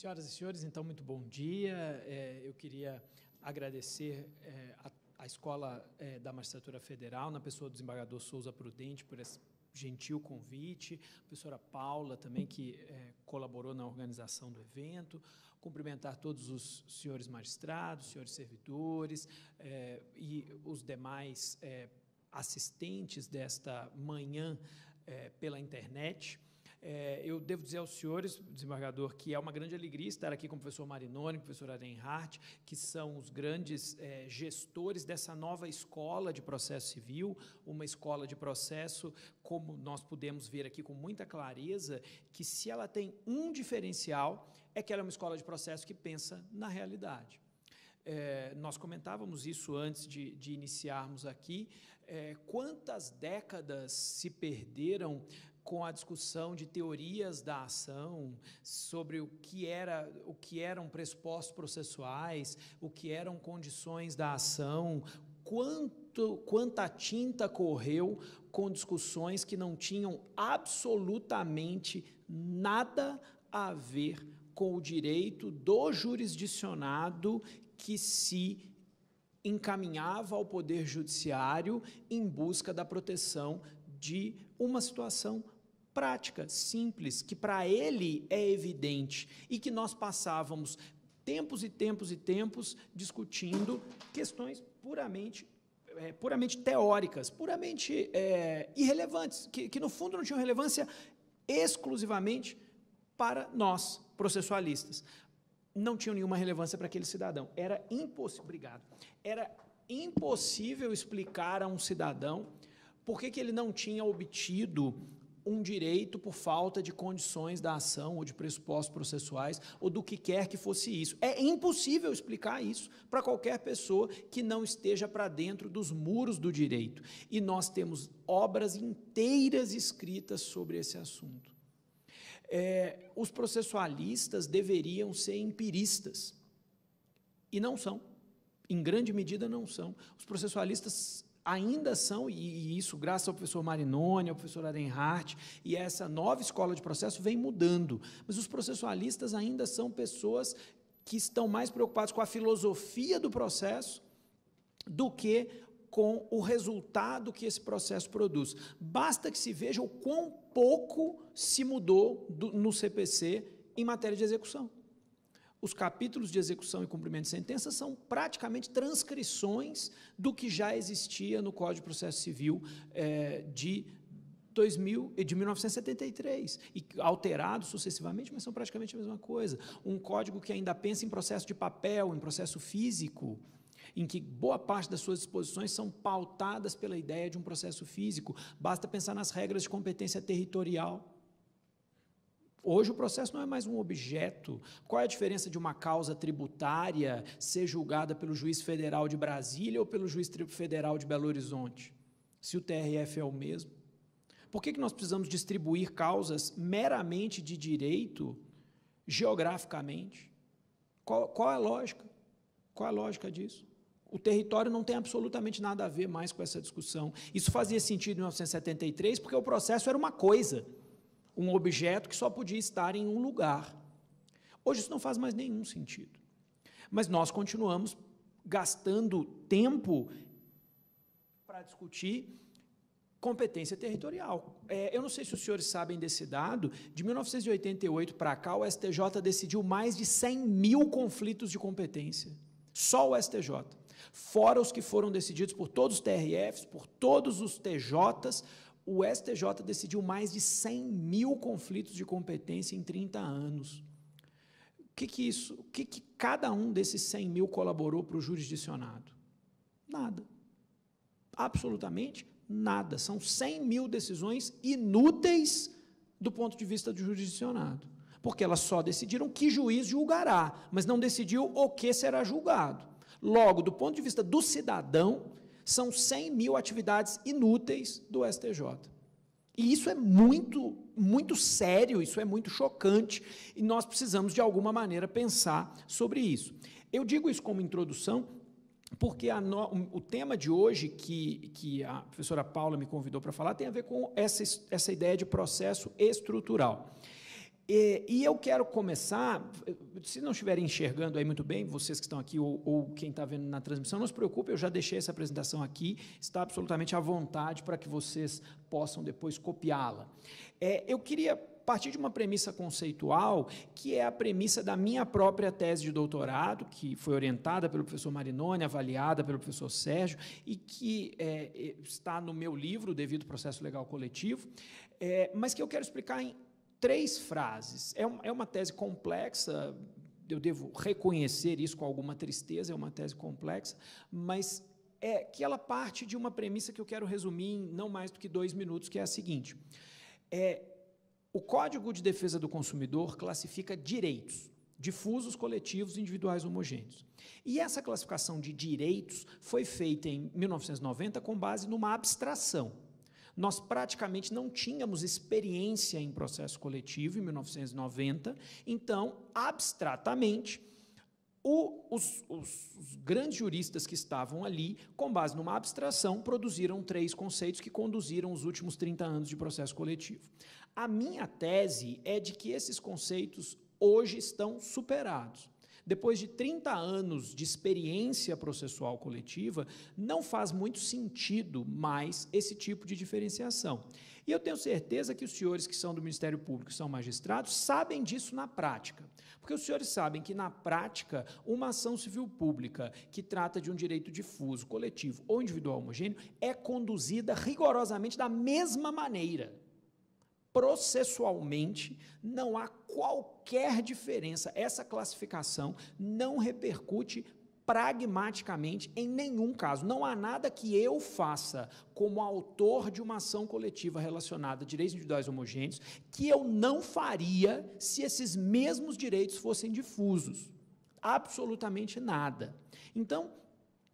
Senhoras e senhores, então, muito bom dia. É, eu queria agradecer é, a, a, Escola é, da Magistratura Federal, na pessoa do desembargador Souza Prudente, por esse gentil convite, a professora Paula também, que é, colaborou na organização do evento, cumprimentar todos os senhores magistrados, senhores servidores é, e os demais é, assistentes desta manhã pela internet. É, eu devo dizer aos senhores, desembargador, que é uma grande alegria estar aqui com o professor Marinoni, professor Arenhart, que são os grandes é, gestores dessa nova escola de processo civil, uma escola de processo, como nós pudemos ver aqui com muita clareza, que se ela tem um diferencial, é que ela é uma escola de processo que pensa na realidade. É, nós comentávamos isso antes de, de iniciarmos aqui. É, quantas décadas se perderam com a discussão de teorias da ação, sobre o que era, o que eram pressupostos processuais, o que eram condições da ação, quanto quanta tinta correu com discussões que não tinham absolutamente nada a ver com o direito do jurisdicionado que se encaminhava ao poder judiciário em busca da proteção de uma situação prática, simples, que para ele é evidente e que nós passávamos tempos e tempos e tempos discutindo questões puramente é, puramente teóricas, puramente é, irrelevantes, que, que no fundo não tinham relevância exclusivamente para nós, processualistas. Não tinham nenhuma relevância para aquele cidadão. Era impossível. Obrigado. Era impossível explicar a um cidadão por que, que ele não tinha obtido um direito por falta de condições da ação ou de pressupostos processuais ou do que quer que fosse isso. É impossível explicar isso para qualquer pessoa que não esteja para dentro dos muros do direito. E nós temos obras inteiras escritas sobre esse assunto. É, os processualistas deveriam ser empiristas e não são. Em grande medida, não são. Os processualistas ainda são, e isso graças ao professor Marinoni, ao professor Adenhardt e essa nova escola de processo vem mudando, mas os processualistas ainda são pessoas que estão mais preocupados com a filosofia do processo do que com o resultado que esse processo produz. Basta que se veja o quão pouco se mudou do, no CPC em matéria de execução. Os capítulos de execução e cumprimento de sentença são praticamente transcrições do que já existia no Código de Processo Civil é, de 2000, de 1973, e alterados sucessivamente, mas são praticamente a mesma coisa. Um código que ainda pensa em processo de papel, em processo físico, em que boa parte das suas disposições são pautadas pela ideia de um processo físico. Basta pensar nas regras de competência territorial Hoje o processo não é mais um objeto. Qual é a diferença de uma causa tributária ser julgada pelo juiz federal de Brasília ou pelo juiz federal de Belo Horizonte? Se o TRF é o mesmo? Por que, que nós precisamos distribuir causas meramente de direito geograficamente? Qual, qual é a lógica? Qual é a lógica disso? O território não tem absolutamente nada a ver mais com essa discussão. Isso fazia sentido em 1973 porque o processo era uma coisa um objeto que só podia estar em um lugar. Hoje isso não faz mais nenhum sentido. Mas nós continuamos gastando tempo para discutir competência territorial. É, eu não sei se os senhores sabem desse dado, de 1988 para cá, o STJ decidiu mais de 100 mil conflitos de competência. Só o STJ. Fora os que foram decididos por todos os TRFs, por todos os TJs, o STJ decidiu mais de 100 mil conflitos de competência em 30 anos. O que, que isso? O que, que cada um desses 100 mil colaborou para o jurisdicionado? Nada. Absolutamente nada. São 100 mil decisões inúteis do ponto de vista do jurisdicionado. Porque elas só decidiram que juiz julgará, mas não decidiu o que será julgado. Logo, do ponto de vista do cidadão, são 100 mil atividades inúteis do STJ. E isso é muito, muito sério, isso é muito chocante, e nós precisamos, de alguma maneira, pensar sobre isso. Eu digo isso como introdução, porque no, o tema de hoje que, que a professora Paula me convidou para falar tem a ver com essa, essa ideia de processo estrutural. E, e, eu quero começar, se não estiverem enxergando aí muito bem, vocês que estão aqui ou, ou quem está vendo na transmissão, não se preocupe, eu já deixei essa apresentação aqui, está absolutamente à vontade para que vocês possam depois copiá-la. É, eu queria partir de uma premissa conceitual, que é a premissa da minha própria tese de doutorado, que foi orientada pelo professor Marinoni, avaliada pelo professor Sérgio, e que é, está no meu livro, Devido Processo Legal Coletivo, é, mas que eu quero explicar em três frases. É, um, é uma tese complexa, eu devo reconhecer isso com alguma tristeza, é uma tese complexa, mas é que ela parte de uma premissa que eu quero resumir em não mais do que dois minutos, que é a seguinte. É, o Código de Defesa do Consumidor classifica direitos difusos, coletivos, individuais homogêneos. E essa classificação de direitos foi feita em 1990 com base numa abstração. Nós praticamente não tínhamos experiência em processo coletivo em 1990, então, abstratamente, o, os, os, os, grandes juristas que estavam ali, com base numa abstração, produziram três conceitos que conduziram os últimos 30 anos de processo coletivo. A minha tese é de que esses conceitos hoje estão superados depois de 30 anos de experiência processual coletiva, não faz muito sentido mais esse tipo de diferenciação. E eu tenho certeza que os senhores que são do Ministério Público, são magistrados, sabem disso na prática. Porque os senhores sabem que, na prática, uma ação civil pública que trata de um direito difuso, coletivo ou individual homogêneo é conduzida rigorosamente da mesma maneira processualmente não há qualquer diferença. Essa classificação não repercute pragmaticamente em nenhum caso. Não há nada que eu faça como autor de uma ação coletiva relacionada a direitos individuais homogêneos que eu não faria se esses mesmos direitos fossem difusos. Absolutamente nada. Então,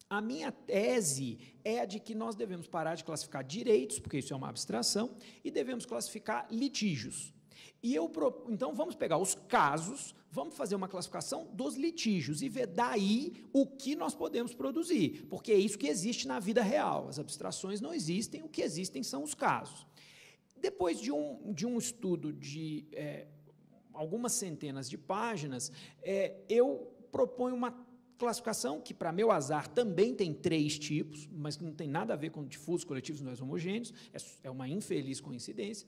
a minha tese é a de que nós devemos parar de classificar direitos, porque isso é uma abstração, e devemos classificar litígios. E eu então vamos pegar os casos, vamos fazer uma classificação dos litígios e ver daí o que nós podemos produzir, porque é isso que existe na vida real. As abstrações não existem, o que existem são os casos. Depois de um, de um estudo de é, algumas centenas de páginas, é, eu proponho uma Classificação que, para meu azar, também tem três tipos, mas não tem nada a ver com difusos, coletivos, não homogêneos, é, é uma infeliz coincidência,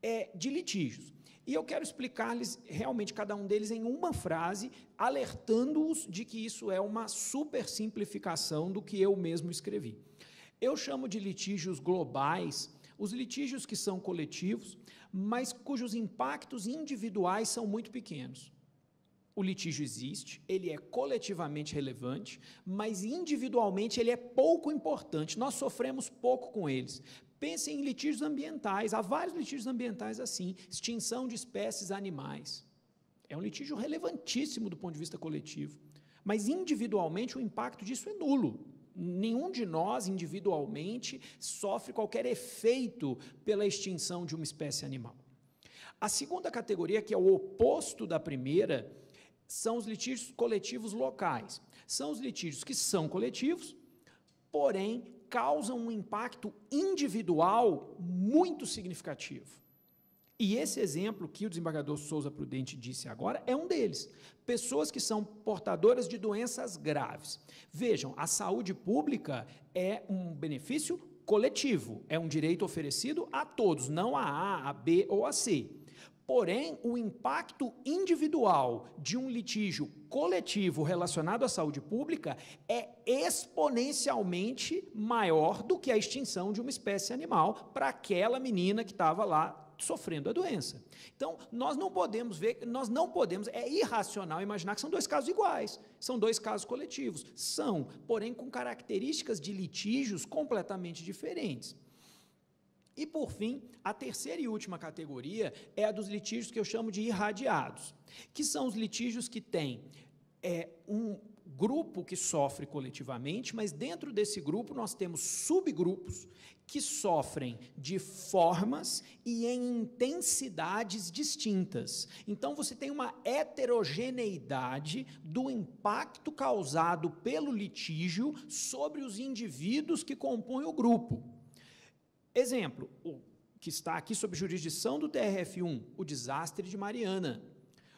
é, de litígios. E eu quero explicar-lhes realmente cada um deles em uma frase, alertando-os de que isso é uma super simplificação do que eu mesmo escrevi. Eu chamo de litígios globais os litígios que são coletivos, mas cujos impactos individuais são muito pequenos. O litígio existe, ele é coletivamente relevante, mas individualmente ele é pouco importante. Nós sofremos pouco com eles. Pensem em litígios ambientais, há vários litígios ambientais assim, extinção de espécies animais. É um litígio relevantíssimo do ponto de vista coletivo, mas individualmente o impacto disso é nulo. Nenhum de nós individualmente sofre qualquer efeito pela extinção de uma espécie animal. A segunda categoria, que é o oposto da primeira, são os litígios coletivos locais. São os litígios que são coletivos, porém causam um impacto individual muito significativo. E esse exemplo que o desembargador Souza Prudente disse agora é um deles. Pessoas que são portadoras de doenças graves. Vejam, a saúde pública é um benefício coletivo, é um direito oferecido a todos, não a A, a B ou a C. Porém, o impacto individual de um litígio coletivo relacionado à saúde pública é exponencialmente maior do que a extinção de uma espécie animal para aquela menina que estava lá sofrendo a doença. Então, nós não podemos ver, nós não podemos, é irracional imaginar que são dois casos iguais, são dois casos coletivos. São, porém, com características de litígios completamente diferentes. E por fim, a terceira e última categoria é a dos litígios que eu chamo de irradiados, que são os litígios que têm é, um grupo que sofre coletivamente, mas dentro desse grupo nós temos subgrupos que sofrem de formas e em intensidades distintas. Então você tem uma heterogeneidade do impacto causado pelo litígio sobre os indivíduos que compõem o grupo. Exemplo, o que está aqui sob jurisdição do TRF1, o desastre de Mariana.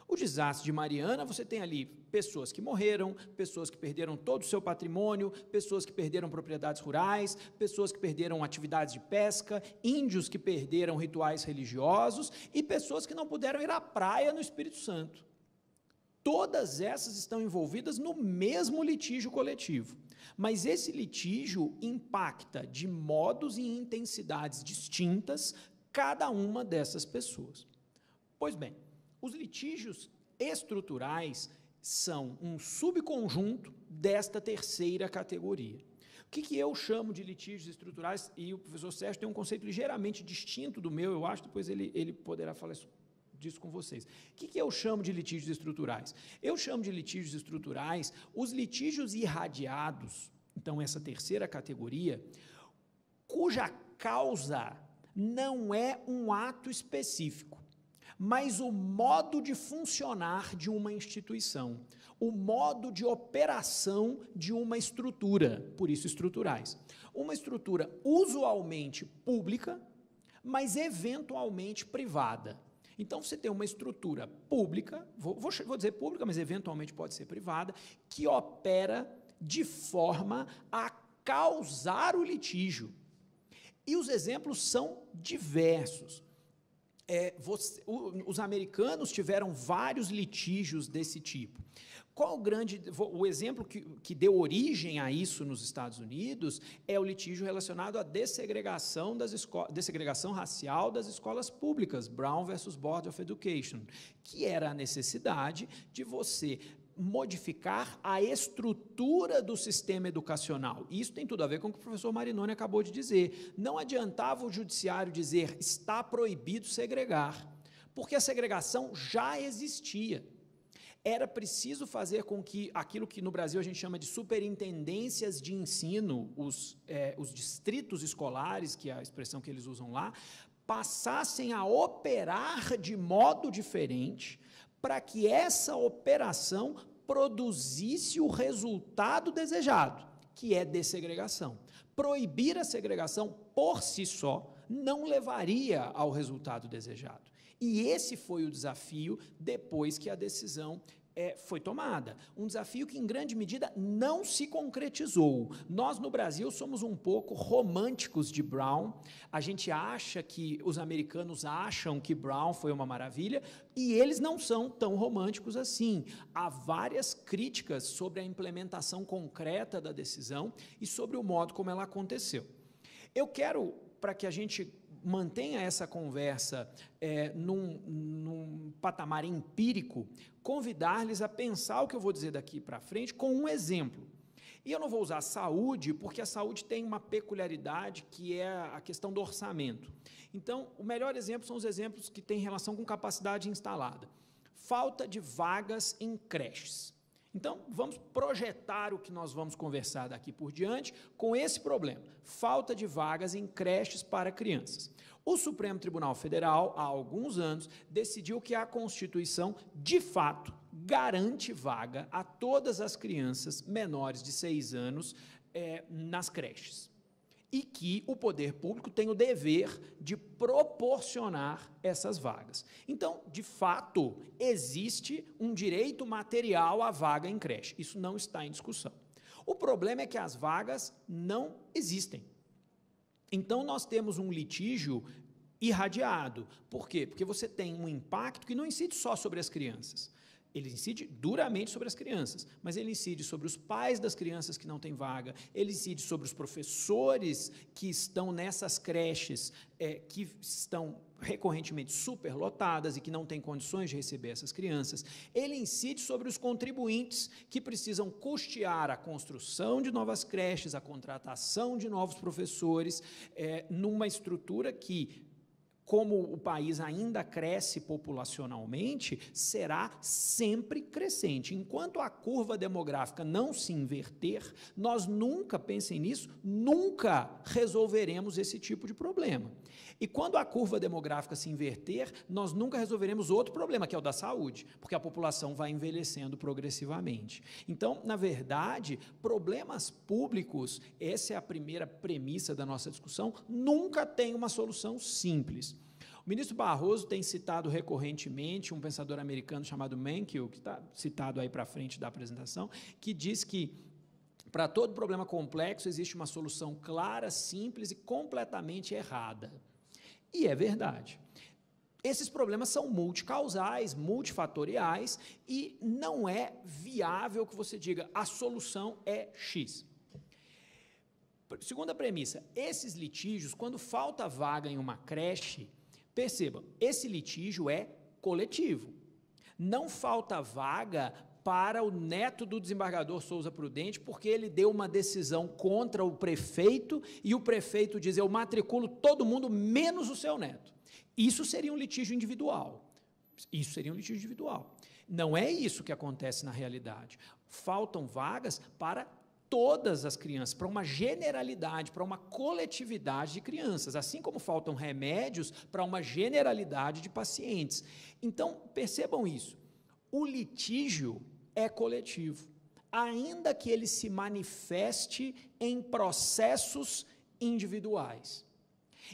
O desastre de Mariana, você tem ali pessoas que morreram, pessoas que perderam todo o seu patrimônio, pessoas que perderam propriedades rurais, pessoas que perderam atividades de pesca, índios que perderam rituais religiosos e pessoas que não puderam ir à praia no Espírito Santo. Todas essas estão envolvidas no mesmo litígio coletivo. Mas esse litígio impacta de modos e intensidades distintas cada uma dessas pessoas. Pois bem, os litígios estruturais são um subconjunto desta terceira categoria. O que, que, eu chamo de litígios estruturais, e o professor Sérgio tem um conceito ligeiramente distinto do meu, eu acho, depois ele, ele poderá falar isso disso com vocês. O que, que eu chamo de litígios estruturais? Eu chamo de litígios estruturais os litígios irradiados, então essa terceira categoria, cuja causa não é um ato específico, mas o modo de funcionar de uma instituição, o modo de operação de uma estrutura, por isso estruturais. Uma estrutura usualmente pública, mas eventualmente privada. Então você tem uma estrutura pública, vou, vou, dizer pública, mas eventualmente pode ser privada, que opera de forma a causar o litígio. E os exemplos são diversos. É, você, o, os americanos tiveram vários litígios desse tipo. Qual o grande. O exemplo que, que deu origem a isso nos Estados Unidos é o litígio relacionado à dessegregação, das esco, dessegregação racial das escolas públicas, Brown versus Board of Education, que era a necessidade de você modificar a estrutura do sistema educacional. Isso tem tudo a ver com o que o professor Marinoni acabou de dizer. Não adiantava o judiciário dizer está proibido segregar, porque a segregação já existia era preciso fazer com que aquilo que no Brasil a gente chama de superintendências de ensino, os, é, os distritos escolares, que é a expressão que eles usam lá, passassem a operar de modo diferente para que essa operação produzisse o resultado desejado, que é dessegregação. Proibir a segregação por si só não levaria ao resultado desejado. E esse foi o desafio depois que a decisão é, foi tomada. Um desafio que, em grande medida, não se concretizou. Nós, no Brasil, somos um pouco românticos de Brown. A gente acha que os americanos acham que Brown foi uma maravilha e eles não são tão românticos assim. Há várias críticas sobre a implementação concreta da decisão e sobre o modo como ela aconteceu. Eu quero, para que a gente mantenha essa conversa é, num, num patamar empírico, convidar-lhes a pensar o que eu vou dizer daqui para frente com um exemplo. E eu não vou usar saúde, porque a saúde tem uma peculiaridade que é a questão do orçamento. Então, o melhor exemplo são os exemplos que têm relação com capacidade instalada. Falta de vagas em creches. Então, vamos projetar o que nós vamos conversar daqui por diante com esse problema: falta de vagas em creches para crianças. O Supremo Tribunal Federal, há alguns anos, decidiu que a Constituição, de fato, garante vaga a todas as crianças menores de seis anos é, nas creches e que o poder público tem o dever de proporcionar essas vagas. Então, de fato, existe um direito material à vaga em creche. Isso não está em discussão. O problema é que as vagas não existem. Então, nós temos um litígio irradiado. Por quê? Porque você tem um impacto que não incide só sobre as crianças. Ele incide duramente sobre as crianças, mas ele incide sobre os pais das crianças que não têm vaga, ele incide sobre os professores que estão nessas creches, é, que estão recorrentemente superlotadas e que não têm condições de receber essas crianças. Ele incide sobre os contribuintes que precisam custear a construção de novas creches, a contratação de novos professores, é, numa estrutura que como o país ainda cresce populacionalmente, será sempre crescente. Enquanto a curva demográfica não se inverter, nós nunca, pensem nisso, nunca resolveremos esse tipo de problema. E quando a curva demográfica se inverter, nós nunca resolveremos outro problema, que é o da saúde, porque a população vai envelhecendo progressivamente. Então, na verdade, problemas públicos, essa é a primeira premissa da nossa discussão, nunca tem uma solução simples. O ministro Barroso tem citado recorrentemente um pensador americano chamado Mankiw, que está citado aí para frente da apresentação, que diz que para todo problema complexo existe uma solução clara, simples e completamente errada. E é verdade. Esses problemas são multicausais, multifatoriais e não é viável que você diga a solução é X. Segunda premissa: esses litígios, quando falta vaga em uma creche, Percebam, esse litígio é coletivo. Não falta vaga para o neto do desembargador Souza Prudente, porque ele deu uma decisão contra o prefeito e o prefeito diz: Eu matriculo todo mundo, menos o seu neto. Isso seria um litígio individual. Isso seria um litígio individual. Não é isso que acontece na realidade. Faltam vagas para todas as crianças, para uma generalidade, para uma coletividade de crianças, assim como faltam remédios para uma generalidade de pacientes. Então, percebam isso. O litígio é coletivo, ainda que ele se manifeste em processos individuais.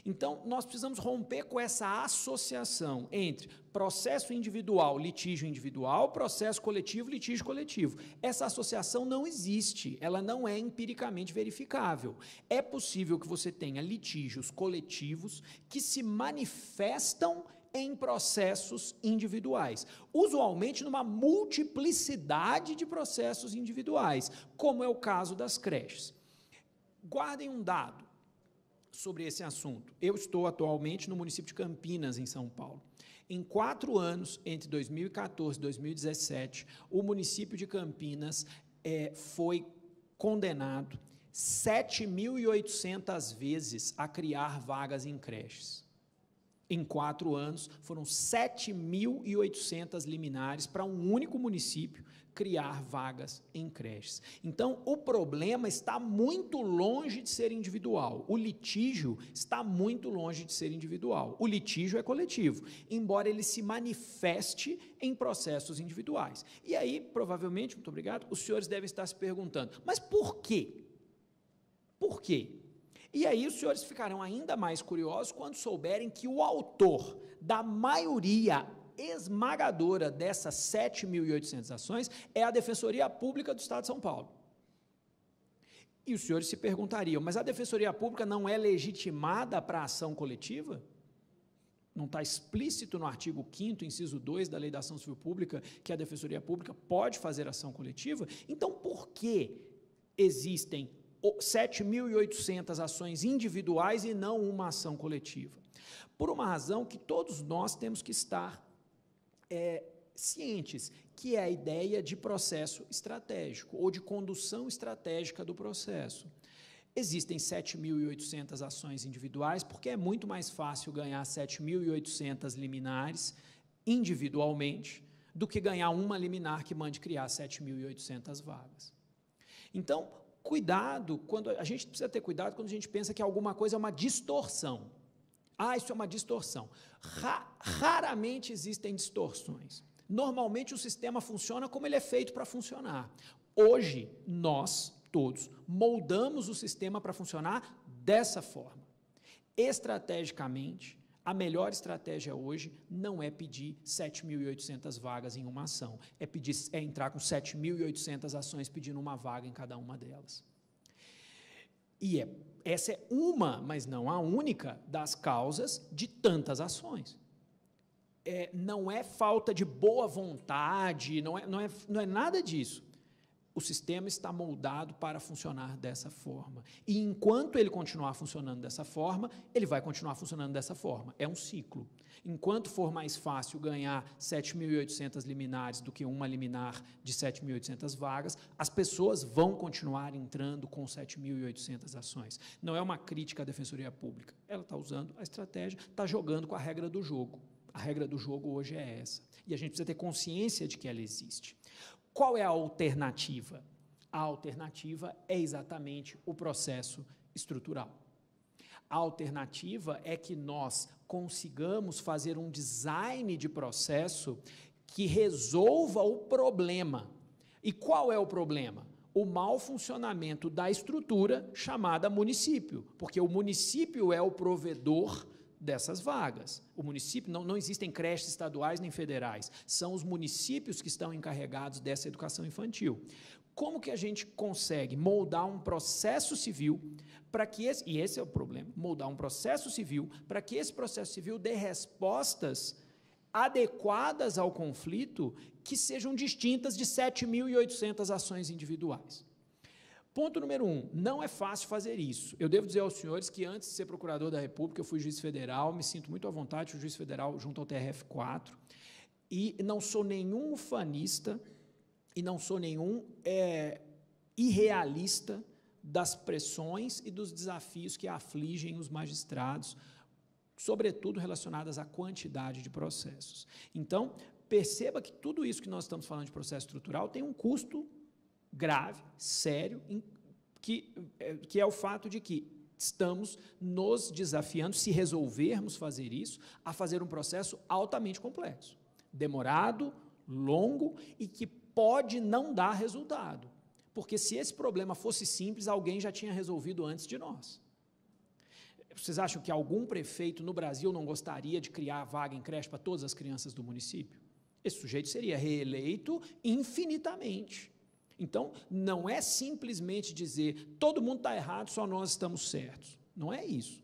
Então, nós precisamos romper com essa associação entre processo individual, litígio individual, processo coletivo, litígio coletivo. Essa associação não existe, ela não é empiricamente verificável. É possível que você tenha litígios coletivos que se manifestam em processos individuais, usualmente numa multiplicidade de processos individuais, como é o caso das creches. Guardem um dado sobre esse assunto. Eu estou atualmente no município de Campinas, em São Paulo. Em quatro anos, entre 2014 e 2017, o município de Campinas é, foi condenado 7.800 vezes a criar vagas em creches em quatro anos, foram 7.800 liminares para um único município criar vagas em creches. Então, o problema está muito longe de ser individual. O litígio está muito longe de ser individual. O litígio é coletivo, embora ele se manifeste em processos individuais. E aí, provavelmente, muito obrigado, os senhores devem estar se perguntando: mas por quê? Por quê? E aí os senhores ficarão ainda mais curiosos quando souberem que o autor da maioria esmagadora dessas 7.800 ações é a Defensoria Pública do Estado de São Paulo. E os senhores se perguntariam, mas a Defensoria Pública não é legitimada para a ação coletiva? Não está explícito no artigo 5 inciso 2 da Lei da Ação Civil Pública que a Defensoria Pública pode fazer ação coletiva? Então, por que existem 7.800 ações individuais e não uma ação coletiva. Por uma razão que todos nós temos que estar é, cientes, que é a ideia de processo estratégico ou de condução estratégica do processo. Existem 7.800 ações individuais, porque é muito mais fácil ganhar 7.800 liminares individualmente do que ganhar uma liminar que mande criar 7.800 vagas. Então, cuidado quando a gente precisa ter cuidado quando a gente pensa que alguma coisa é uma distorção. Ah, isso é uma distorção. Ra raramente existem distorções. Normalmente o sistema funciona como ele é feito para funcionar. Hoje nós todos moldamos o sistema para funcionar dessa forma. Estrategicamente, a melhor estratégia hoje não é pedir 7.800 vagas em uma ação, é, pedir, é entrar com 7.800 ações pedindo uma vaga em cada uma delas. E é, essa é uma, mas não a única, das causas de tantas ações. É, não é falta de boa vontade, não é, não, é, não é nada disso o sistema está moldado para funcionar dessa forma. E enquanto ele continuar funcionando dessa forma, ele vai continuar funcionando dessa forma. É um ciclo. Enquanto for mais fácil ganhar 7.800 liminares do que uma liminar de 7.800 vagas, as pessoas vão continuar entrando com 7.800 ações. Não é uma crítica à defensoria pública. Ela está usando a estratégia, está jogando com a regra do jogo. A regra do jogo hoje é essa. E a gente precisa ter consciência de que ela existe. Qual é a alternativa? A alternativa é exatamente o processo estrutural. A alternativa é que nós consigamos fazer um design de processo que resolva o problema. E qual é o problema? O mau funcionamento da estrutura chamada município, porque o município é o provedor dessas vagas. O município não, não existem creches estaduais nem federais, são os municípios que estão encarregados dessa educação infantil. Como que a gente consegue moldar um processo civil para que esse, e esse é o problema, moldar um processo civil para que esse processo civil dê respostas adequadas ao conflito que sejam distintas de 7.800 ações individuais. Ponto número um: não é fácil fazer isso. Eu devo dizer aos senhores que antes de ser procurador da República, eu fui juiz federal, me sinto muito à vontade, fui juiz federal junto ao TRF4, e não sou nenhum ufanista e não sou nenhum é, irrealista das pressões e dos desafios que afligem os magistrados, sobretudo relacionadas à quantidade de processos. Então, perceba que tudo isso que nós estamos falando de processo estrutural tem um custo grave, sério, que, eh, que é o fato de que estamos nos desafiando, se resolvermos fazer isso, a fazer um processo altamente complexo, demorado, longo e que pode não dar resultado. Porque se esse problema fosse simples, alguém já tinha resolvido antes de nós. Vocês acham que algum prefeito no Brasil não gostaria de criar vaga em creche para todas as crianças do município? Esse sujeito seria reeleito infinitamente. Então, não é simplesmente dizer todo mundo está errado, só nós estamos certos. Não é isso.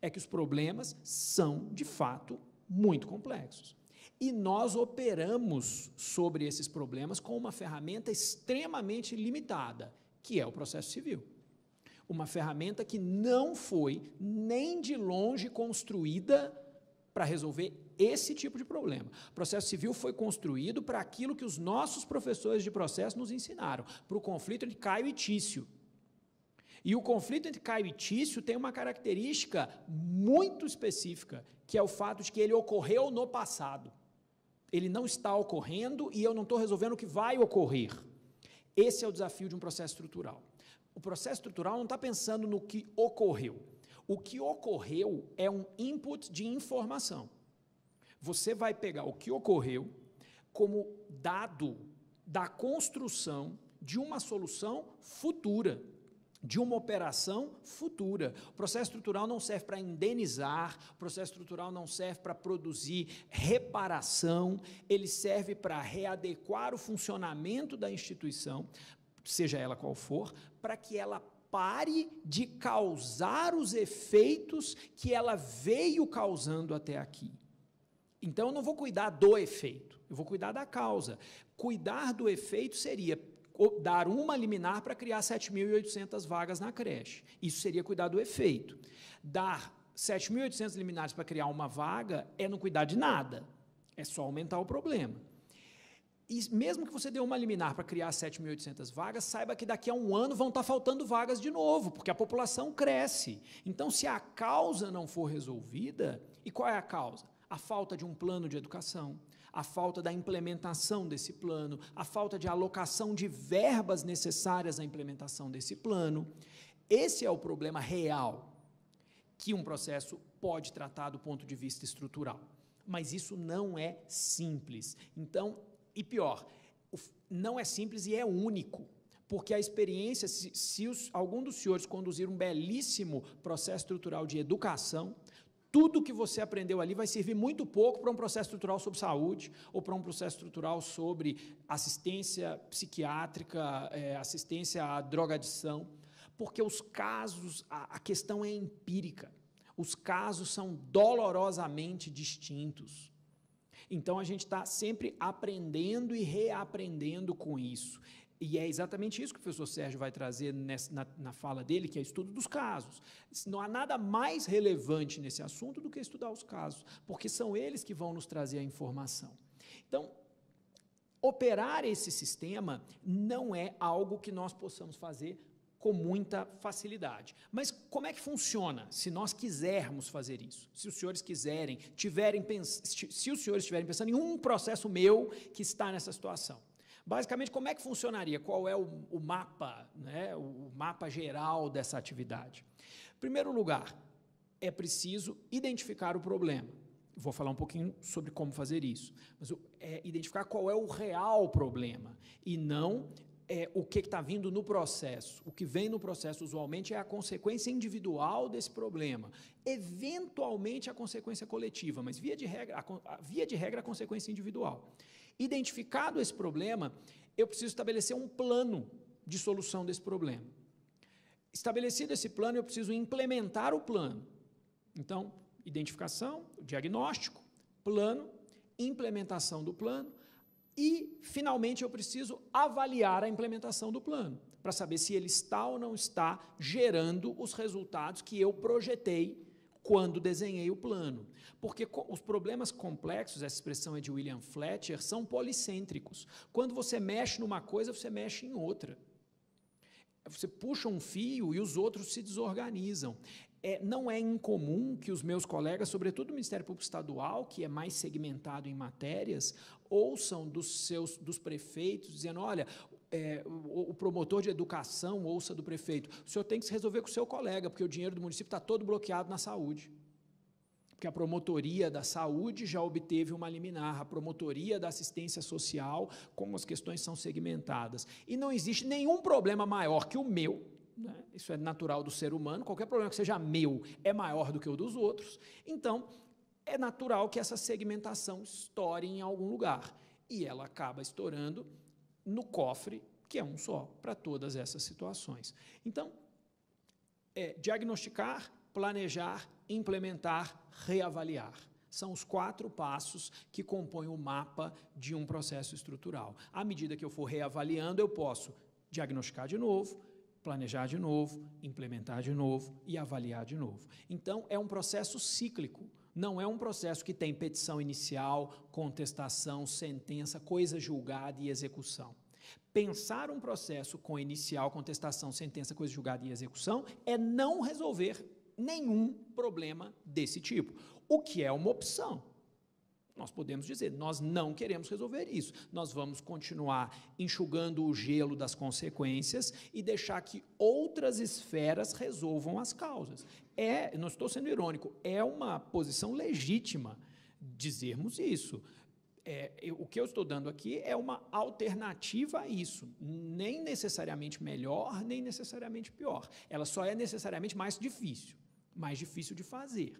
É que os problemas são, de fato, muito complexos. E nós operamos sobre esses problemas com uma ferramenta extremamente limitada, que é o processo civil. Uma ferramenta que não foi nem de longe construída para resolver esse tipo de problema. O processo civil foi construído para aquilo que os nossos professores de processo nos ensinaram, para o conflito entre Caio e Tício. E o conflito entre Caio e Tício tem uma característica muito específica, que é o fato de que ele ocorreu no passado. Ele não está ocorrendo e eu não estou resolvendo o que vai ocorrer. Esse é o desafio de um processo estrutural. O processo estrutural não está pensando no que ocorreu, o que ocorreu é um input de informação. Você vai pegar o que ocorreu como dado da construção de uma solução futura, de uma operação futura. O processo estrutural não serve para indenizar, o processo estrutural não serve para produzir reparação, ele serve para readequar o funcionamento da instituição, seja ela qual for, para que ela pare de causar os efeitos que ela veio causando até aqui. Então eu não vou cuidar do efeito, eu vou cuidar da causa. Cuidar do efeito seria dar uma liminar para criar 7.800 vagas na creche. Isso seria cuidar do efeito. Dar 7.800 liminares para criar uma vaga é não cuidar de nada, é só aumentar o problema. E mesmo que você dê uma liminar para criar 7.800 vagas, saiba que daqui a um ano vão estar tá faltando vagas de novo, porque a população cresce. Então, se a causa não for resolvida, e qual é a causa? A falta de um plano de educação, a falta da implementação desse plano, a falta de alocação de verbas necessárias à implementação desse plano. Esse é o problema real que um processo pode tratar do ponto de vista estrutural. Mas isso não é simples. Então, e pior, não é simples e é único. Porque a experiência, se, se os, algum dos senhores conduzir um belíssimo processo estrutural de educação, tudo que você aprendeu ali vai servir muito pouco para um processo estrutural sobre saúde, ou para um processo estrutural sobre assistência psiquiátrica, é, assistência à drogadição, porque os casos, a, a questão é empírica, os casos são dolorosamente distintos. Então a gente está sempre aprendendo e reaprendendo com isso. E é exatamente isso que o professor Sérgio vai trazer nessa, na, na, fala dele, que é estudo dos casos. Não há nada mais relevante nesse assunto do que estudar os casos, porque são eles que vão nos trazer a informação. Então, operar esse sistema não é algo que nós possamos fazer com muita facilidade. Mas como é que funciona se nós quisermos fazer isso? Se os senhores quiserem, tiverem se os senhores estiverem pensando em um processo meu que está nessa situação. Basicamente, como é que funcionaria? Qual é o, o mapa, né, o mapa geral dessa atividade? Em primeiro lugar, é preciso identificar o problema. Vou falar um pouquinho sobre como fazer isso, mas é identificar qual é o real problema e não é, o que está vindo no processo. O que vem no processo usualmente é a consequência individual desse problema. Eventualmente a consequência coletiva, mas via de regra, a, a, via de regra a consequência individual. Identificado esse problema, eu preciso estabelecer um plano de solução desse problema. Estabelecido esse plano, eu preciso implementar o plano. Então, identificação, diagnóstico, plano, implementação do plano, e, finalmente, eu preciso avaliar a implementação do plano, para saber se ele está ou não está gerando os resultados que eu projetei quando desenhei o plano. Porque os problemas complexos, essa expressão é de William Fletcher, são policêntricos. Quando você mexe numa coisa, você mexe em outra. Você puxa um fio e os outros se desorganizam. É, não é incomum que os meus colegas, sobretudo o Ministério Público Estadual, que é mais segmentado em matérias, ouçam dos seus dos prefeitos dizendo: olha, é, o, o, promotor de educação ouça do prefeito, o senhor tem que se resolver com o seu colega, porque o dinheiro do município está todo bloqueado na saúde. Porque a promotoria da saúde já obteve uma liminar, a promotoria da assistência social, como as questões são segmentadas. E não existe nenhum problema maior que o meu né? isso é natural do ser humano, qualquer problema que seja meu é maior do que o dos outros, então é natural que essa segmentação estoure em algum lugar. E ela acaba estourando no cofre, que é um só, para todas essas situações. Então, é, diagnosticar, planejar, implementar, reavaliar. São os quatro passos que compõem o mapa de um processo estrutural. À medida que eu for reavaliando, eu posso diagnosticar de novo, planejar de novo, implementar de novo e avaliar de novo. Então, é um processo cíclico, não é um processo que tem petição inicial, contestação, sentença, coisa julgada e execução. Pensar um processo com inicial, contestação, sentença, coisa julgada e execução é não resolver nenhum problema desse tipo, o que é uma opção nós podemos dizer, nós não queremos resolver isso. Nós vamos continuar enxugando o gelo das consequências e deixar que outras esferas resolvam as causas. É, não estou sendo irônico, é uma posição legítima dizermos isso. É, eu, o que eu estou dando aqui é uma alternativa a isso, nem necessariamente melhor, nem necessariamente pior. Ela só é necessariamente mais difícil, mais difícil de fazer.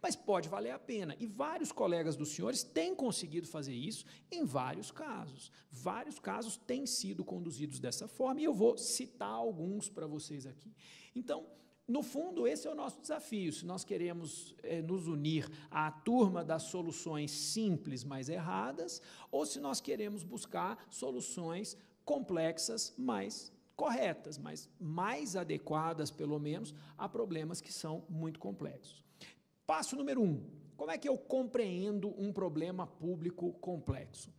Mas pode valer a pena. E vários colegas dos senhores têm conseguido fazer isso em vários casos. Vários casos têm sido conduzidos dessa forma, e eu vou citar alguns para vocês aqui. Então, no fundo, esse é o nosso desafio. Se nós queremos é, nos unir à turma das soluções simples, mas erradas, ou se nós queremos buscar soluções complexas, mas corretas, mas mais adequadas, pelo menos, a problemas que são muito complexos. Passo número um: como é que eu compreendo um problema público complexo?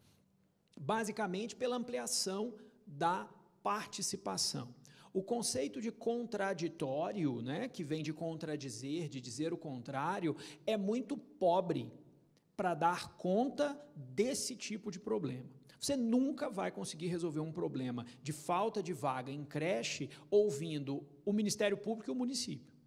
Basicamente, pela ampliação da participação. O conceito de contraditório, né, que vem de contradizer, de dizer o contrário, é muito pobre para dar conta desse tipo de problema. Você nunca vai conseguir resolver um problema de falta de vaga em creche ouvindo o Ministério Público e o município.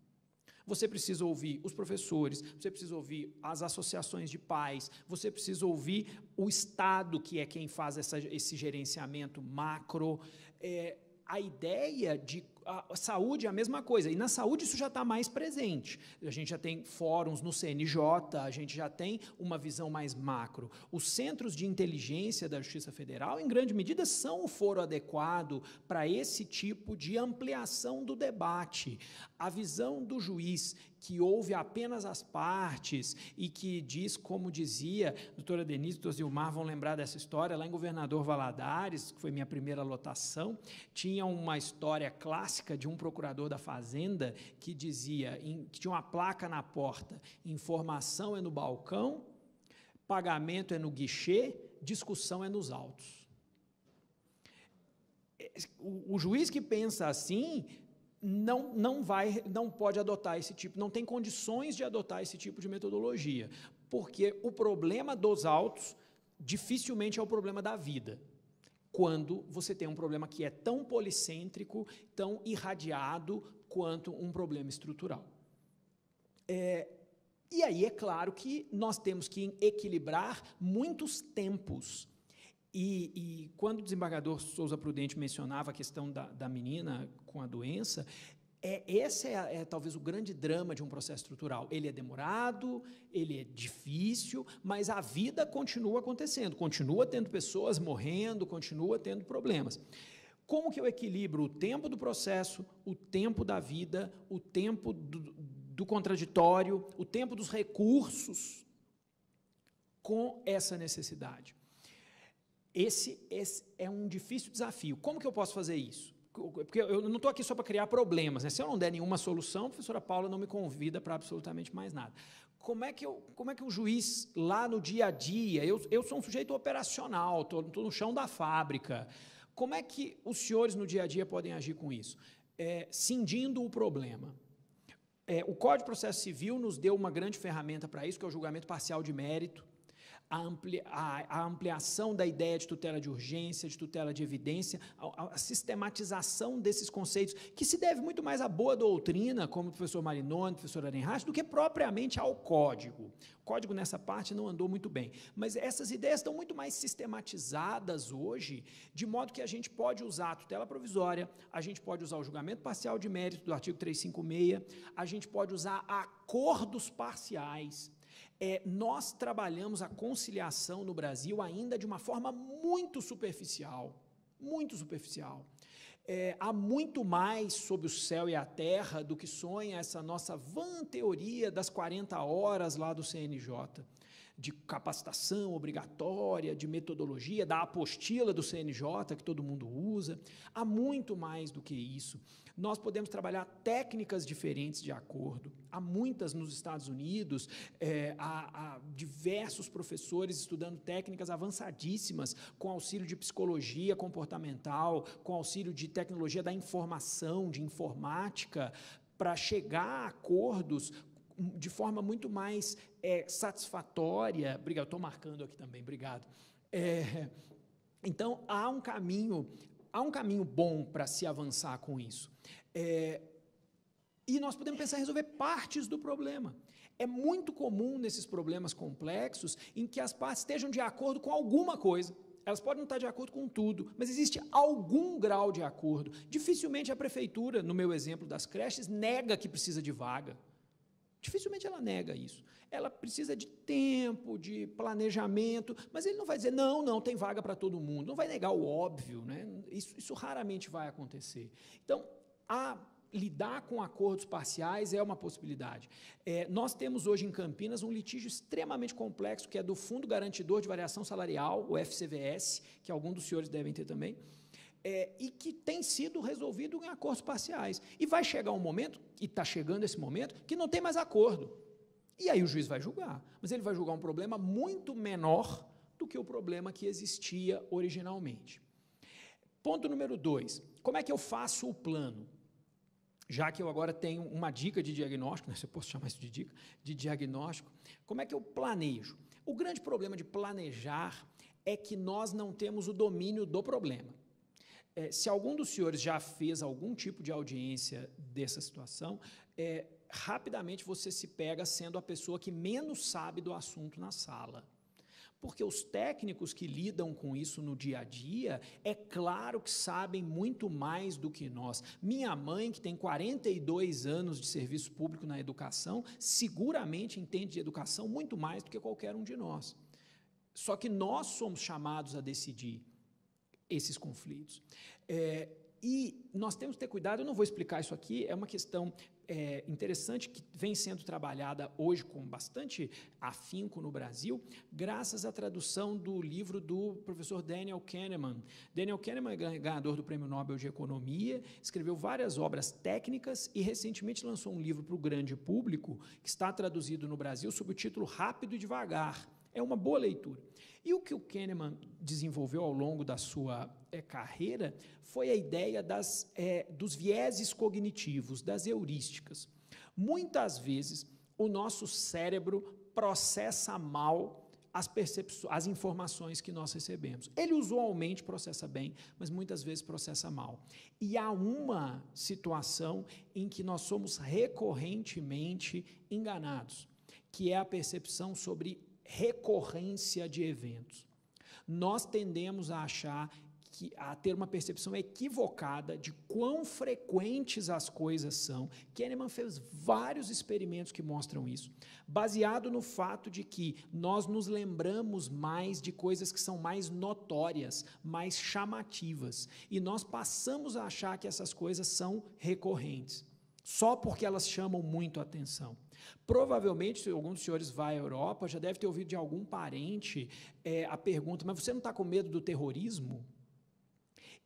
Você precisa ouvir os professores, você precisa ouvir as associações de pais, você precisa ouvir o Estado, que é quem faz essa, esse gerenciamento macro. É, a ideia de a saúde é a mesma coisa, e na saúde isso já está mais presente. A gente já tem fóruns no CNJ, a gente já tem uma visão mais macro. Os centros de inteligência da Justiça Federal, em grande medida, são o foro adequado para esse tipo de ampliação do debate. A visão do juiz que ouve apenas as partes e que diz, como dizia a doutora Denise e Zilmar vão lembrar dessa história, lá em Governador Valadares, que foi minha primeira lotação, tinha uma história clássica clássica de um procurador da fazenda que dizia, que tinha uma placa na porta, informação é no balcão, pagamento é no guichê, discussão é nos autos. É, o, o juiz que pensa assim não, não vai, não pode adotar esse tipo, não tem condições de adotar esse tipo de metodologia, porque o problema dos autos dificilmente é o problema da vida quando você tem um problema que é tão policêntrico, tão irradiado quanto um problema estrutural. É, e aí é claro que nós temos que equilibrar muitos tempos. E, e quando o desembargador Souza Prudente mencionava a questão da, da menina com a doença, é, esse é, é, talvez o grande drama de um processo estrutural. Ele é demorado, ele é difícil, mas a vida continua acontecendo, continua tendo pessoas morrendo, continua tendo problemas. Como que eu equilibro o tempo do processo, o tempo da vida, o tempo do, do contraditório, o tempo dos recursos com essa necessidade? Esse, esse é um difícil desafio. Como que eu posso fazer isso? porque eu não estou aqui só para criar problemas, né? se eu não der nenhuma solução, a professora Paula não me convida para absolutamente mais nada. Como é, que eu, como é que o juiz, lá no dia a dia, eu, eu sou um sujeito operacional, estou no chão da fábrica, como é que os senhores no dia a dia podem agir com isso? É, cindindo o problema. É, o Código de Processo Civil nos deu uma grande ferramenta para isso, que é o julgamento parcial de mérito, a, ampli, a, a ampliação da ideia de tutela de urgência, de tutela de evidência, a, a, sistematização desses conceitos, que se deve muito mais à boa doutrina, como o professor Marinoni, professor Arenhart, do que propriamente ao código. O código nessa parte não andou muito bem. Mas essas ideias estão muito mais sistematizadas hoje, de modo que a gente pode usar a tutela provisória, a gente pode usar o julgamento parcial de mérito do artigo 356, a gente pode usar acordos parciais é, nós trabalhamos a conciliação no Brasil ainda de uma forma muito superficial. Muito superficial. É, há muito mais sobre o céu e a terra do que sonha essa nossa van teoria das 40 horas lá do CNJ de capacitação obrigatória, de metodologia, da apostila do CNJ que todo mundo usa. Há muito mais do que isso. Nós podemos trabalhar técnicas diferentes de acordo. Há muitas nos Estados Unidos, é, há, há, diversos professores estudando técnicas avançadíssimas, com auxílio de psicologia comportamental, com auxílio de tecnologia da informação, de informática, para chegar a acordos de forma muito mais é, satisfatória. Obrigado, estou marcando aqui também, obrigado. É, então há um caminho, há um caminho bom para se avançar com isso. É, e nós podemos pensar em resolver partes do problema. É muito comum nesses problemas complexos em que as partes estejam de acordo com alguma coisa. Elas podem não estar de acordo com tudo, mas existe algum grau de acordo. Dificilmente a prefeitura, no meu exemplo das creches, nega que precisa de vaga. Dificilmente ela nega isso. Ela precisa de tempo, de planejamento, mas ele não vai dizer, não, não, tem vaga para todo mundo. Não vai negar o óbvio, né? Isso, isso raramente vai acontecer. Então, a, lidar com acordos parciais é uma possibilidade. É, nós temos hoje em Campinas um litígio extremamente complexo, que é do Fundo Garantidor de Variação Salarial, o FCVS, que alguns dos senhores devem ter também é, e que tem sido resolvido em acordos parciais. E vai chegar um momento, e está chegando esse momento, que não tem mais acordo. E aí o juiz vai julgar. Mas ele vai julgar um problema muito menor do que o problema que existia originalmente. Ponto número dois: como é que eu faço o plano? já que eu agora tenho uma dica de diagnóstico, né, se eu posso chamar isso de dica, de diagnóstico, como é que eu planejo? O grande problema de planejar é que nós não temos o domínio do problema. É, se algum dos senhores já fez algum tipo de audiência dessa situação, é, rapidamente você se pega sendo a pessoa que menos sabe do assunto na sala. Porque os técnicos que lidam com isso no dia a dia, é claro que sabem muito mais do que nós. Minha mãe, que tem 42 anos de serviço público na educação, seguramente entende de educação muito mais do que qualquer um de nós. Só que nós somos chamados a decidir esses conflitos. É, e nós temos que ter cuidado, eu não vou explicar isso aqui, é uma questão é, interessante que vem sendo trabalhada hoje com bastante afinco no Brasil, graças à tradução do livro do professor Daniel Kahneman. Daniel Kahneman é ganhador do Prêmio Nobel de Economia, escreveu várias obras técnicas e recentemente lançou um livro para o grande público, que está traduzido no Brasil sob o título Rápido e Devagar é uma boa leitura. E o que o Kahneman desenvolveu ao longo da sua é, carreira foi a ideia das, é, dos vieses cognitivos, das heurísticas. Muitas vezes o nosso cérebro processa mal as, as informações que nós recebemos. Ele usualmente processa bem, mas muitas vezes processa mal. E há uma situação em que nós somos recorrentemente enganados, que é a percepção sobre recorrência de eventos. Nós tendemos a achar que, a ter uma percepção equivocada de quão frequentes as coisas são. Kahneman fez vários experimentos que mostram isso, baseado no fato de que nós nos lembramos mais de coisas que são mais notórias, mais chamativas, e nós passamos a achar que essas coisas são recorrentes, só porque elas chamam muito atenção. Provavelmente, algum dos senhores vai à Europa, já deve ter ouvido de algum parente é, a pergunta: mas você não está com medo do terrorismo?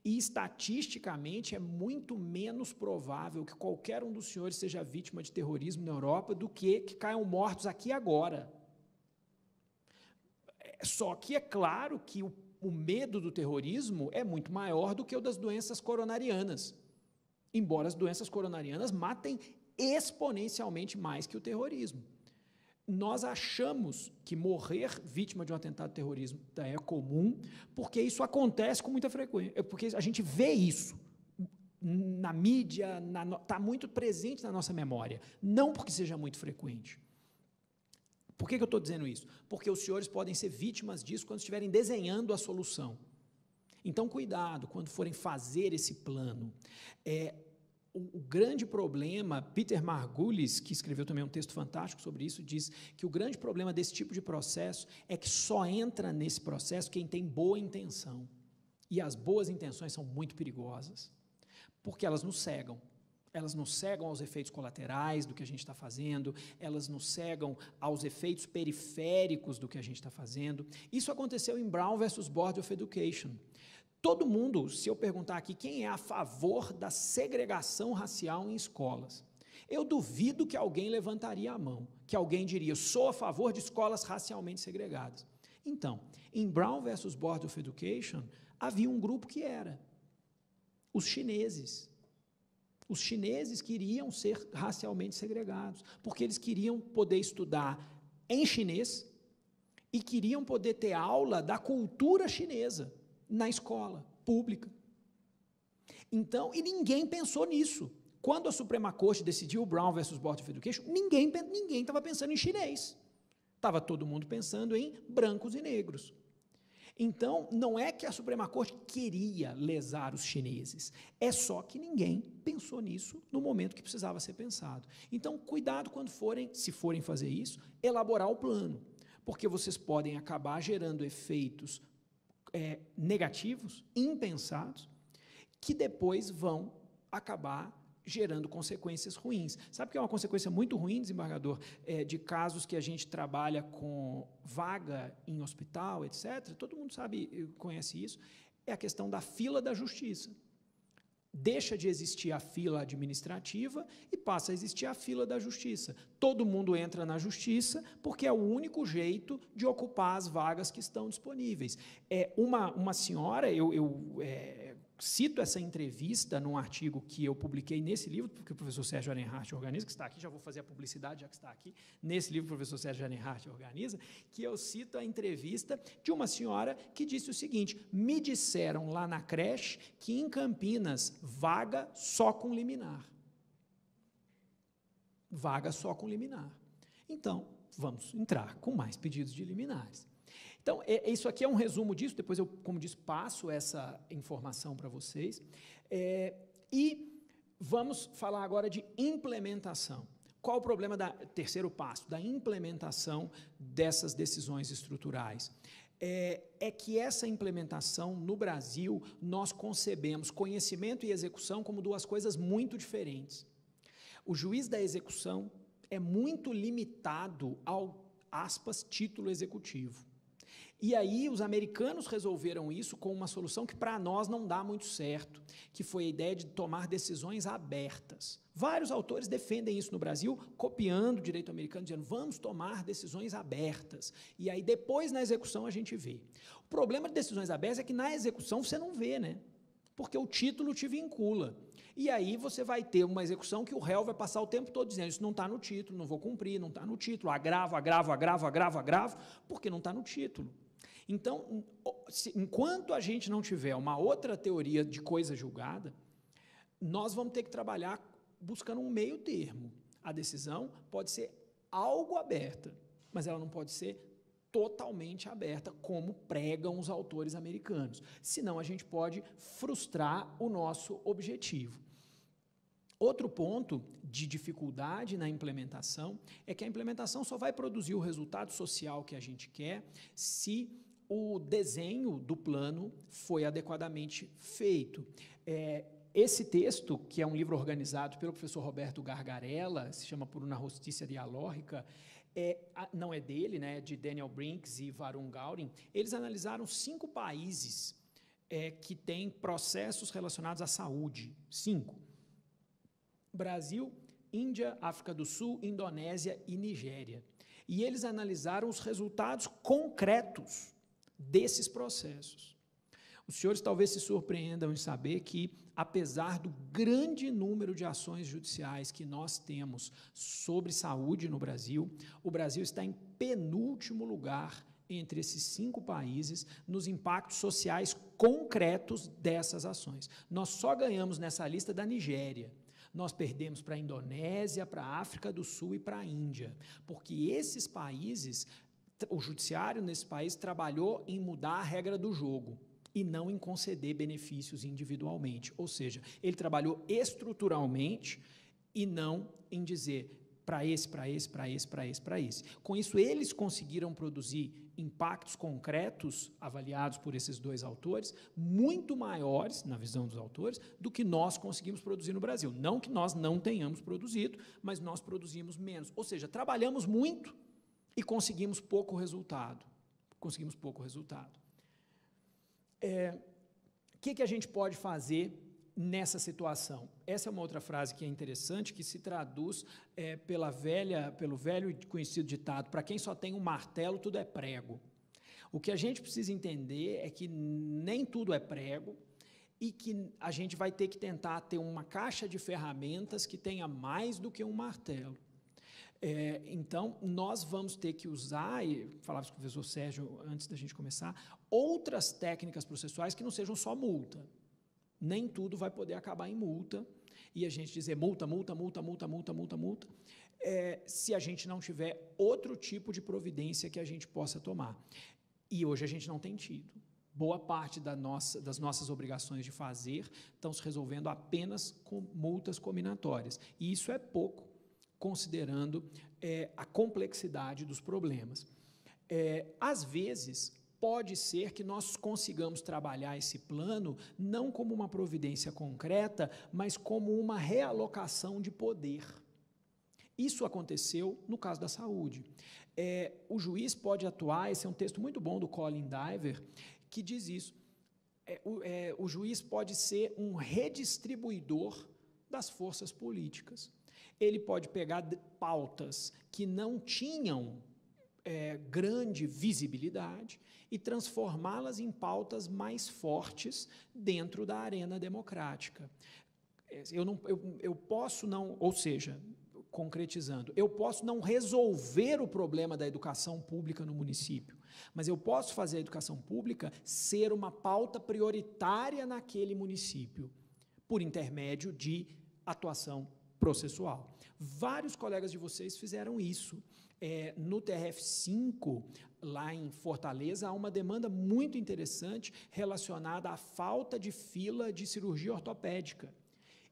E estatisticamente é muito menos provável que qualquer um dos senhores seja vítima de terrorismo na Europa do que que caiam mortos aqui agora. É, só que é claro que o, o medo do terrorismo é muito maior do que o das doenças coronarianas. Embora as doenças coronarianas matem exponencialmente mais que o terrorismo. Nós achamos que morrer vítima de um atentado terrorismo é comum, porque isso acontece com muita frequência, é, porque a gente vê isso na mídia, está muito presente na nossa memória, não porque seja muito frequente. Por que, que eu estou dizendo isso? Porque os senhores podem ser vítimas disso quando estiverem desenhando a solução. Então, cuidado quando forem fazer esse plano. É, o, grande problema, Peter Margulis, que escreveu também um texto fantástico sobre isso, diz que o grande problema desse tipo de processo é que só entra nesse processo quem tem boa intenção. E as boas intenções são muito perigosas, porque elas nos cegam elas nos cegam aos efeitos colaterais do que a gente está fazendo, elas nos cegam aos efeitos periféricos do que a gente está fazendo. Isso aconteceu em Brown versus Board of Education. Todo mundo, se eu perguntar aqui, quem é a favor da segregação racial em escolas? Eu duvido que alguém levantaria a mão, que alguém diria, sou a favor de escolas racialmente segregadas. Então, em Brown versus Board of Education, havia um grupo que era os chineses. Os chineses queriam ser racialmente segregados, porque eles queriam poder estudar em chinês e queriam poder ter aula da cultura chinesa na escola pública. Então, e ninguém pensou nisso. Quando a Suprema Corte decidiu o Brown versus Board of Education, ninguém ninguém estava pensando em chinês. Estava todo mundo pensando em brancos e negros. Então, não é que a Suprema Corte queria lesar os chineses, é só que ninguém pensou nisso no momento que precisava ser pensado. Então, cuidado quando forem, se forem fazer isso, elaborar o plano, porque vocês podem acabar gerando efeitos é, negativos, impensados, que depois vão acabar gerando consequências ruins. Sabe que é uma consequência muito ruim, desembargador, é, de casos que a gente trabalha com vaga em hospital, etc. Todo mundo sabe, eh, conhece isso. É a questão da fila da justiça. Deixa de existir a fila administrativa e passa a existir a fila da justiça. Todo mundo entra na justiça porque é o único jeito de ocupar as vagas que estão disponíveis. É uma, uma senhora, eu, eu é, cito essa entrevista num artigo que eu publiquei nesse livro, que o professor Sérgio Arenhart organiza, que está aqui, já vou fazer a publicidade, já que está aqui, nesse livro que o professor Sérgio Arenhart organiza, que eu cito a entrevista de uma senhora que disse o seguinte: me disseram lá na creche que em Campinas vaga só com liminar. Vaga só com liminar. Então, vamos entrar com mais pedidos de liminares. Então, é, é, isso aqui é um resumo disso, depois eu, como disse, passo essa informação para vocês. É, e vamos falar agora de implementação. Qual o problema da terceiro passo, da implementação dessas decisões estruturais? É, é, que essa implementação no Brasil nós concebemos conhecimento e execução como duas coisas muito diferentes. O juiz da execução é muito limitado ao aspas título executivo. E aí os americanos resolveram isso com uma solução que para nós não dá muito certo, que foi a ideia de tomar decisões abertas. Vários autores defendem isso no Brasil, copiando o direito americano, dizendo vamos tomar decisões abertas. E aí depois na execução a gente vê. O problema de decisões abertas é que na execução você não vê, né? Porque o título te vincula. E aí você vai ter uma execução que o réu vai passar o tempo todo dizendo: Isso não está no título, não vou cumprir, não está no título, agravo, agravo, agravo, agravo, agravo, porque não está no título. Então, enquanto a gente não tiver uma outra teoria de coisa julgada, nós vamos ter que trabalhar buscando um meio termo. A decisão pode ser algo aberta, mas ela não pode ser totalmente aberta, como pregam os autores americanos. Senão a gente pode frustrar o nosso objetivo. Outro ponto de dificuldade na implementação é que a implementação só vai produzir o resultado social que a gente quer se o desenho do plano foi adequadamente feito. É, esse texto, que é um livro organizado pelo professor Roberto Gargarella, se chama Por uma Rostícia Dialógica, é, não é dele, né, é de Daniel Brinks e Varun Gaurin, eles analisaram cinco países é, que têm processos relacionados à saúde. Cinco. Brasil, Índia, África do Sul, Indonésia e Nigéria. E eles analisaram os resultados concretos desses processos. Os senhores talvez se surpreendam em saber que, apesar do grande número de ações judiciais que nós temos sobre saúde no Brasil, o Brasil está em penúltimo lugar entre esses cinco países nos impactos sociais concretos dessas ações. Nós só ganhamos nessa lista da Nigéria. Nós perdemos para a Indonésia, para a África do Sul e para a Índia, porque esses países o judiciário nesse país trabalhou em mudar a regra do jogo e não em conceder benefícios individualmente. Ou seja, ele trabalhou estruturalmente e não em dizer para esse, para esse, para esse, para esse, para esse. Com isso, eles conseguiram produzir impactos concretos, avaliados por esses dois autores, muito maiores, na visão dos autores, do que nós conseguimos produzir no Brasil. Não que nós não tenhamos produzido, mas nós produzimos menos. Ou seja, trabalhamos muito e conseguimos pouco resultado. Conseguimos pouco resultado. O é, que, que a gente pode fazer nessa situação? Essa é uma outra frase que é interessante, que se traduz é, pela velha, pelo velho e conhecido ditado: para quem só tem um martelo, tudo é prego. O que a gente precisa entender é que nem tudo é prego e que a gente vai ter que tentar ter uma caixa de ferramentas que tenha mais do que um martelo. É, então, nós vamos ter que usar, e falava com o professor Sérgio antes da gente começar, outras técnicas processuais que não sejam só multa. Nem tudo vai poder acabar em multa. E a gente dizer multa, multa, multa, multa, multa, multa, multa, é, se a gente não tiver outro tipo de providência que a gente possa tomar. E hoje a gente não tem tido boa parte da nossa, das nossas obrigações de fazer estão se resolvendo apenas com multas combinatórias. E isso é pouco considerando é, a complexidade dos problemas. É, às vezes, pode ser que nós consigamos trabalhar esse plano não como uma providência concreta, mas como uma realocação de poder. Isso aconteceu no caso da saúde. É, o juiz pode atuar, esse é um texto muito bom do Colin Diver, que diz isso. É, o, é, o juiz pode ser um redistribuidor das forças políticas. Ele pode pegar pautas que não tinham é, grande visibilidade e transformá-las em pautas mais fortes dentro da arena democrática. É, eu, não, eu, eu posso não, ou seja, concretizando, eu posso não resolver o problema da educação pública no município, mas eu posso fazer a educação pública ser uma pauta prioritária naquele município, por intermédio de atuação processual. Vários colegas de vocês fizeram isso. É, no TRF5, lá em Fortaleza, há uma demanda muito interessante relacionada à falta de fila de cirurgia ortopédica.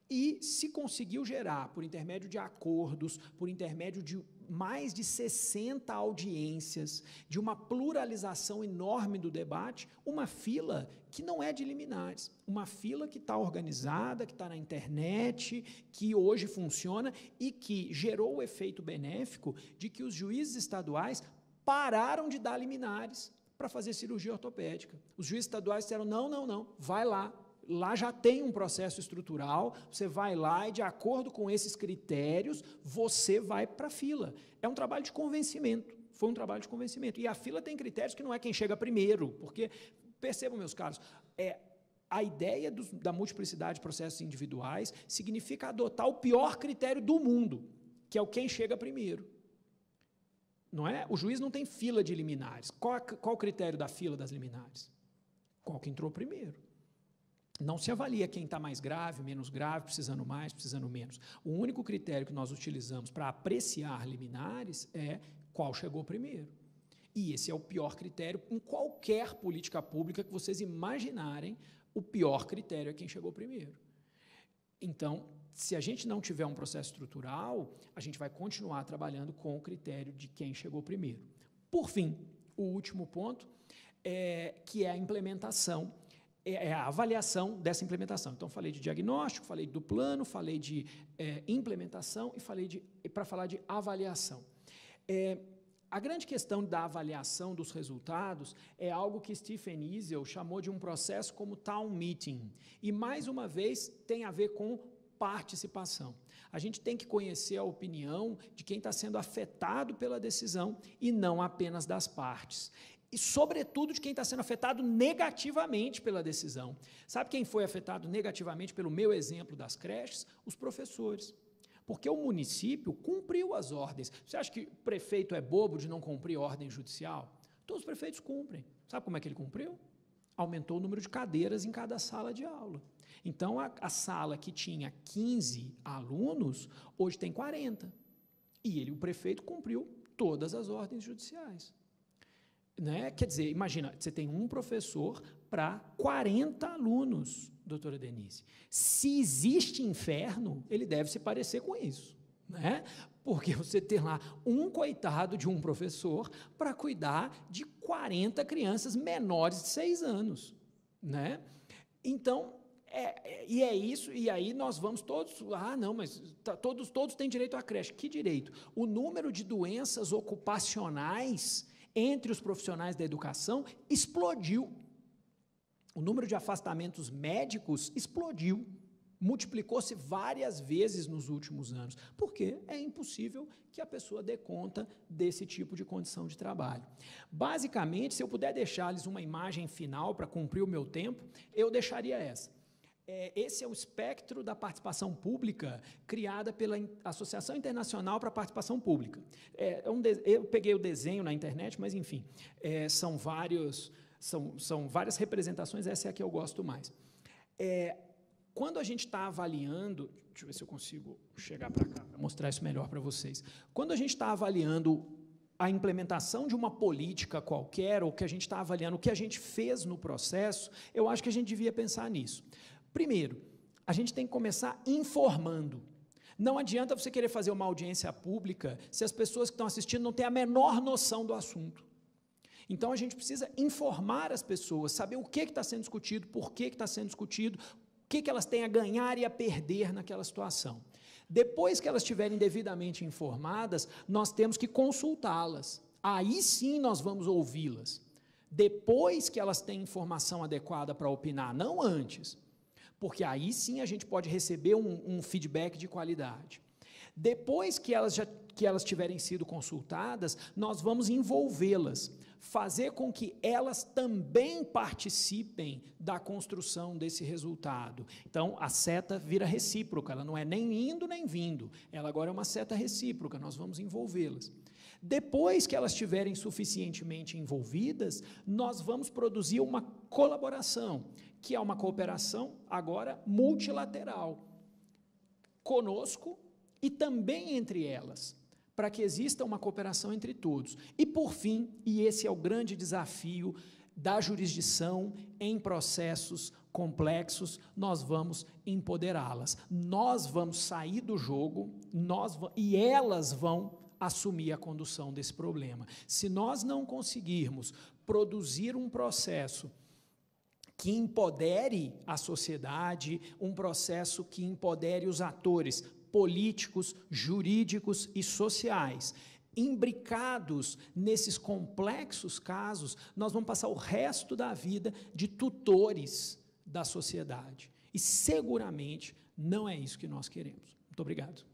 E se conseguiu gerar, por intermédio de acordos, por intermédio de mais de 60 audiências, de uma pluralização enorme do debate, uma fila que não é de liminares, uma fila que está organizada, que está na internet, que hoje funciona e que gerou o efeito benéfico de que os juízes estaduais pararam de dar liminares para fazer cirurgia ortopédica. Os juízes estaduais disseram: não, não, não, vai lá, Lá já tem um processo estrutural, você vai lá e, de acordo com esses critérios, você vai para a fila. É um trabalho de convencimento. Foi um trabalho de convencimento. E a fila tem critérios que não é quem chega primeiro, porque, percebam, meus caros, é, a ideia da multiplicidade de processos individuais significa adotar o pior critério do mundo, que é o quem chega primeiro. Não é? O juiz não tem fila de liminares. Qual, qual o critério da fila das liminares? Qual que entrou primeiro? Não se avalia quem está mais grave, menos grave, precisando mais, precisando menos. O único critério que nós utilizamos para apreciar liminares é qual chegou primeiro. E esse é o pior critério em qualquer política pública que vocês imaginarem, o pior critério é quem chegou primeiro. Então, se a gente não tiver um processo estrutural, a gente vai continuar trabalhando com o critério de quem chegou primeiro. Por fim, o último ponto é que é a implementação é, é a avaliação dessa implementação. Então, falei de diagnóstico, falei do plano, falei de é, implementação e falei de para falar de avaliação. É, a grande questão da avaliação dos resultados é algo que Stephen Easel chamou de um processo como town meeting. E, mais uma vez, tem a ver com participação. A gente tem que conhecer a opinião de quem está sendo afetado pela decisão e não apenas das partes e, sobretudo, de quem está sendo afetado negativamente pela decisão. Sabe quem foi afetado negativamente pelo meu exemplo das creches? Os professores. Porque o município cumpriu as ordens. Você acha que o prefeito é bobo de não cumprir ordem judicial? Todos então, os prefeitos cumprem. Sabe como é que ele cumpriu? Aumentou o número de cadeiras em cada sala de aula. Então, a, a sala que tinha 15 alunos, hoje tem 40. E ele, o prefeito, cumpriu todas as ordens judiciais. Né? Quer dizer, imagina, você tem um professor para 40 alunos, doutora Denise. Se existe inferno, ele deve se parecer com isso. Né? Porque você tem lá um coitado de um professor para cuidar de 40 crianças menores de 6 anos. Né? Então, é, e é isso, e aí nós vamos todos. Ah, não, mas tá, todos, todos têm direito à creche. Que direito? O número de doenças ocupacionais entre os profissionais da educação explodiu. O número de afastamentos médicos explodiu. Multiplicou-se várias vezes nos últimos anos, porque é impossível que a pessoa dê conta desse tipo de condição de trabalho. Basicamente, se eu puder deixar-lhes uma imagem final para cumprir o meu tempo, eu deixaria essa. É, esse é o espectro da participação pública criada pela Associação Internacional para a Participação Pública. É, é um eu peguei o desenho na internet, mas enfim, é, são, vários, são, são várias representações, essa é a que eu gosto mais. É, quando a gente está avaliando, deixa eu ver se eu consigo chegar para cá para mostrar isso melhor para vocês. Quando a gente está avaliando a implementação de uma política qualquer, ou que a gente está avaliando, o que a gente fez no processo, eu acho que a gente devia pensar nisso. Primeiro, a gente tem que começar informando. Não adianta você querer fazer uma audiência pública se as pessoas que estão assistindo não têm a menor noção do assunto. Então a gente precisa informar as pessoas, saber o que está sendo discutido, por que está sendo discutido, o que, que elas têm a ganhar e a perder naquela situação. Depois que elas estiverem devidamente informadas, nós temos que consultá-las. Aí sim nós vamos ouvi-las. Depois que elas têm informação adequada para opinar, não antes porque aí sim a gente pode receber um, um feedback de qualidade. Depois que elas, já, que elas tiverem sido consultadas, nós vamos envolvê-las, fazer com que elas também participem da construção desse resultado. Então, a seta vira recíproca, ela não é nem indo nem vindo, ela agora é uma seta recíproca, nós vamos envolvê-las. Depois que elas estiverem suficientemente envolvidas, nós vamos produzir uma colaboração que é uma cooperação agora multilateral conosco e também entre elas, para que exista uma cooperação entre todos. E por fim, e esse é o grande desafio da jurisdição em processos complexos, nós vamos empoderá-las. Nós vamos sair do jogo, nós e elas vão assumir a condução desse problema. Se nós não conseguirmos produzir um processo que empodere a sociedade, um processo que empodere os atores políticos, jurídicos e sociais. Imbricados nesses complexos casos, nós vamos passar o resto da vida de tutores da sociedade. E seguramente não é isso que nós queremos. Muito obrigado.